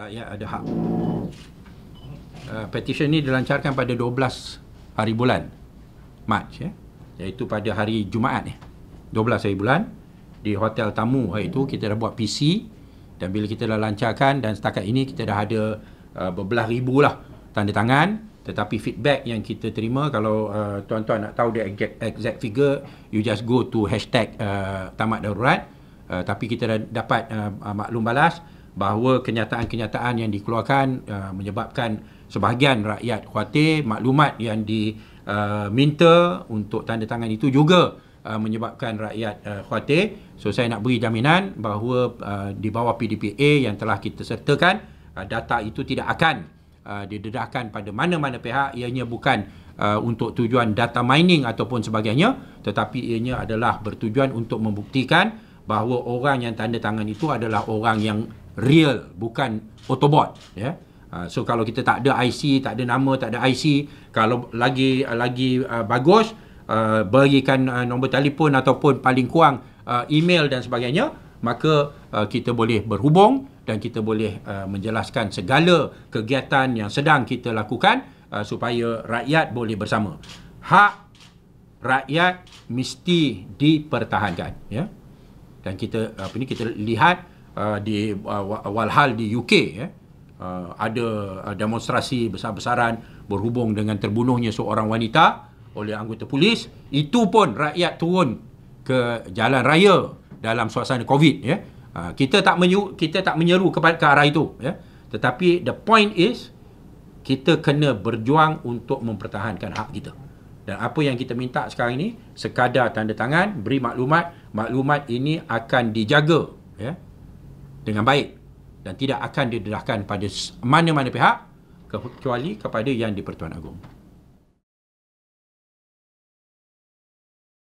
rakyat ada hak. Uh, petition ini dilancarkan pada 12 hari bulan Mac ya. Iaitu pada hari Jumaat ya. 12 hari bulan di hotel tamu hari itu kita dah buat PC dan bila kita dah lancarkan dan setakat ini kita dah ada uh, berbelah ribu lah tanda tangan tetapi feedback yang kita terima kalau uh, tuan-tuan nak tahu the exact, exact figure you just go to hashtag uh, tamat darurat uh, tapi kita dah dapat uh, uh maklum balas bahawa kenyataan-kenyataan yang dikeluarkan uh, menyebabkan sebahagian rakyat khuatir maklumat yang diminta uh, untuk tanda tangan itu juga uh, menyebabkan rakyat uh, khuatir so saya nak beri jaminan bahawa uh, di bawah PDPA yang telah kita sertakan uh, data itu tidak akan uh, didedahkan pada mana-mana pihak ianya bukan Uh, untuk tujuan data mining ataupun sebagainya tetapi ianya adalah bertujuan untuk membuktikan bahawa orang yang tanda tangan itu adalah orang yang real bukan autobot ya yeah? uh, so kalau kita tak ada IC tak ada nama tak ada IC kalau lagi uh, lagi uh, bagus uh, berikan uh, nombor telefon ataupun paling kurang uh, email dan sebagainya maka uh, kita boleh berhubung dan kita boleh uh, menjelaskan segala kegiatan yang sedang kita lakukan uh, supaya rakyat boleh bersama hak rakyat mesti dipertahankan ya dan kita apa ni kita lihat Ah, di uh, walhal di UK eh, uh, ada uh, demonstrasi besar-besaran berhubung dengan terbunuhnya seorang wanita oleh anggota polis itu pun rakyat turun ke jalan raya dalam suasana covid ya yeah. uh, kita tak menyu kita tak menyeru kepada ke arah itu ya yeah. tetapi the point is kita kena berjuang untuk mempertahankan hak kita dan apa yang kita minta sekarang ini sekadar tanda tangan beri maklumat maklumat ini akan dijaga ya yeah dengan baik dan tidak akan didedahkan pada mana-mana pihak kecuali kepada yang di-Pertuan Agong.